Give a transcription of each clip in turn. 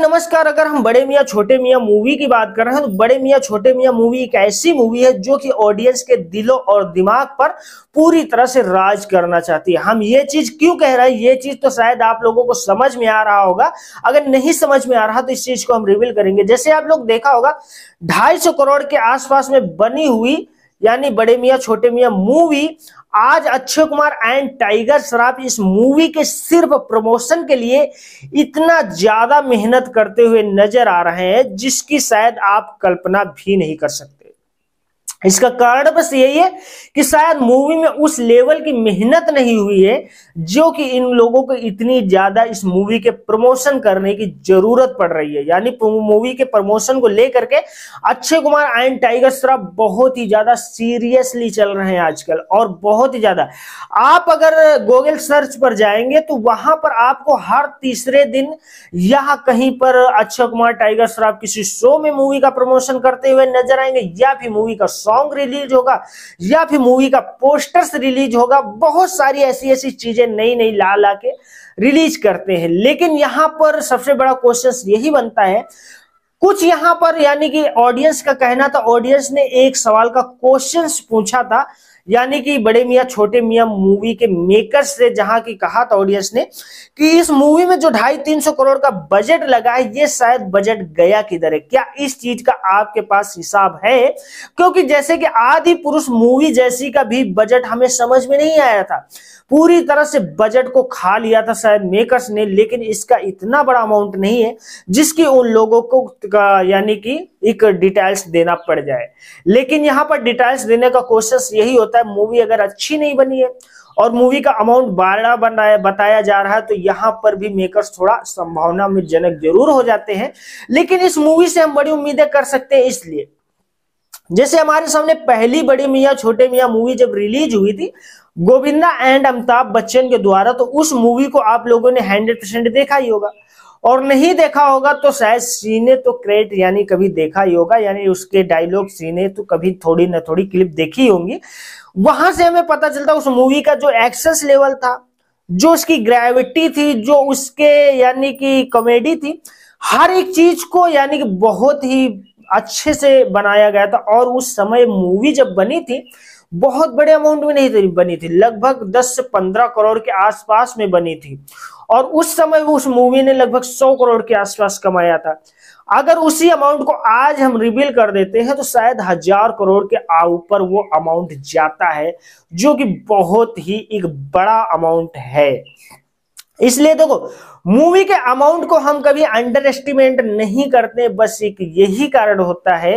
नमस्कार अगर हम बड़े मियाँ छोटे मियाँ मूवी की बात कर रहे हैं तो बड़े मियाँ छोटे मियाँ मूवी एक ऐसी मूवी है जो कि ऑडियंस के दिलों और दिमाग पर पूरी तरह से राज करना चाहती है हम ये चीज क्यों कह रहे हैं ये चीज तो शायद आप लोगों को समझ में आ रहा होगा अगर नहीं समझ में आ रहा तो इस चीज को हम रिवील करेंगे जैसे आप लोग देखा होगा ढाई करोड़ के आसपास में बनी हुई यानी बड़े मियाँ छोटे मियाँ मूवी आज अक्षय कुमार एंड टाइगर श्रॉफ इस मूवी के सिर्फ प्रमोशन के लिए इतना ज्यादा मेहनत करते हुए नजर आ रहे हैं जिसकी शायद आप कल्पना भी नहीं कर सकते इसका कारण बस यही है कि शायद मूवी में उस लेवल की मेहनत नहीं हुई है जो कि इन लोगों को इतनी ज्यादा इस मूवी के प्रमोशन करने की जरूरत पड़ रही है यानी मूवी के प्रमोशन को लेकर के अक्षय कुमार एंड टाइगर श्रॉफ बहुत ही ज्यादा सीरियसली चल रहे हैं आजकल और बहुत ही ज्यादा आप अगर गूगल सर्च पर जाएंगे तो वहां पर आपको हर तीसरे दिन या कहीं पर अक्षय कुमार टाइगर श्रॉफ किसी शो में मूवी का प्रमोशन करते हुए नजर आएंगे या फिर मूवी का सॉन्ग रिलीज होगा या फिर मूवी का पोस्टर्स रिलीज होगा बहुत सारी ऐसी ऐसी चीजें नई नई ला ला के रिलीज करते हैं लेकिन यहाँ पर सबसे बड़ा क्वेश्चन यही बनता है कुछ यहाँ पर यानी कि ऑडियंस का कहना था ऑडियंस ने एक सवाल का क्वेश्चन पूछा था यानी कि बड़े मियाँ छोटे मियाँ मूवी के मेकर्स से जहां की कहा था ऑडियंस ने कि इस मूवी में जो ढाई तीन सौ करोड़ का बजट लगा है ये शायद बजट गया किधर है क्या इस चीज का आपके पास हिसाब है क्योंकि जैसे कि आदि पुरुष मूवी जैसी का भी बजट हमें समझ में नहीं आया था पूरी तरह से बजट को खा लिया था शायद मेकर्स ने लेकिन इसका इतना बड़ा अमाउंट नहीं है जिसकी उन लोगों को यानी कि एक डिटेल्स देना पड़ जाए लेकिन यहाँ पर डिटेल्स देने का कोशिश यही होता है मूवी अगर अच्छी नहीं बनी है और मूवी का अमाउंट बारह बन रहा है बताया जा रहा है तो यहाँ पर भी मेकर्स थोड़ा संभावना में जनक जरूर हो जाते हैं लेकिन इस मूवी से हम बड़ी उम्मीदें कर सकते हैं इसलिए जैसे हमारे सामने पहली बड़ी मियाँ छोटे मियाँ मूवी जब रिलीज हुई थी गोविंदा एंड अमिताभ बच्चन के द्वारा तो उस मूवी को आप लोगों ने हंड्रेड परसेंट देखा ही होगा और नहीं देखा होगा तो शायद सीने तो क्रेड यानी कभी देखा ही होगा यानी उसके डायलॉग सीने तो कभी थोड़ी ना थोड़ी क्लिप देखी होंगी वहां से हमें पता चलता उस मूवी का जो एक्सेस लेवल था जो उसकी ग्रेविटी थी जो उसके यानी कि कॉमेडी थी हर एक चीज को यानी कि बहुत ही अच्छे से बनाया गया था और उस समय मूवी जब बनी थी बहुत बड़े अमाउंट में नहीं बनी थी लगभग 10 से 15 करोड़ के आसपास में बनी थी और उस समय उस मूवी ने लगभग 100 करोड़ के आसपास कमाया था अगर उसी अमाउंट को आज हम रिवील कर देते हैं तो शायद हजार करोड़ के ऊपर वो अमाउंट जाता है जो कि बहुत ही एक बड़ा अमाउंट है इसलिए देखो मूवी के अमाउंट को हम कभी अंडर एस्टिमेट नहीं करते बस एक यही कारण होता है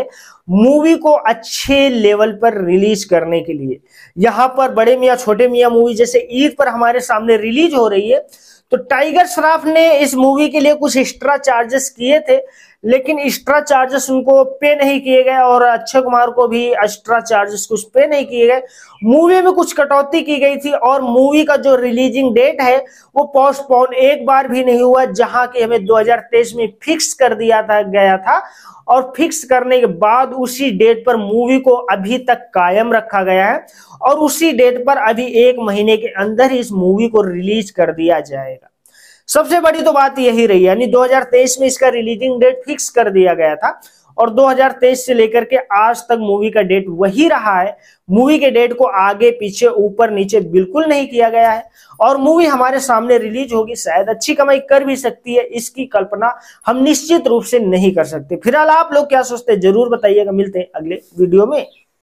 मूवी को अच्छे लेवल पर रिलीज करने के लिए यहां पर बड़े मियाँ छोटे मियाँ मूवी जैसे ईद पर हमारे सामने रिलीज हो रही है तो टाइगर श्राफ ने इस मूवी के लिए कुछ एक्स्ट्रा चार्जेस किए थे लेकिन एक्स्ट्रा चार्जेस उनको पे नहीं किए गए और अक्षय कुमार को भी एक्स्ट्रा चार्जेस कुछ पे नहीं किए गए मूवी में कुछ कटौती की गई थी और मूवी का जो रिलीजिंग डेट है वो पोस्टपोन एक बार भी नहीं हुआ जहां कि हमें 2023 में फिक्स कर दिया था गया था और फिक्स करने के बाद उसी डेट पर मूवी को अभी तक कायम रखा गया है और उसी डेट पर अभी एक महीने के अंदर ही इस मूवी को रिलीज कर दिया जाएगा सबसे बड़ी तो बात यही रही यानी 2023 में इसका रिलीजिंग डेट फिक्स कर दिया गया था और 2023 से लेकर के आज तक मूवी का डेट वही रहा है मूवी के डेट को आगे पीछे ऊपर नीचे बिल्कुल नहीं किया गया है और मूवी हमारे सामने रिलीज होगी शायद अच्छी कमाई कर भी सकती है इसकी कल्पना हम निश्चित रूप से नहीं कर सकते फिलहाल आप लोग क्या सोचते हैं जरूर बताइएगा मिलते हैं अगले वीडियो में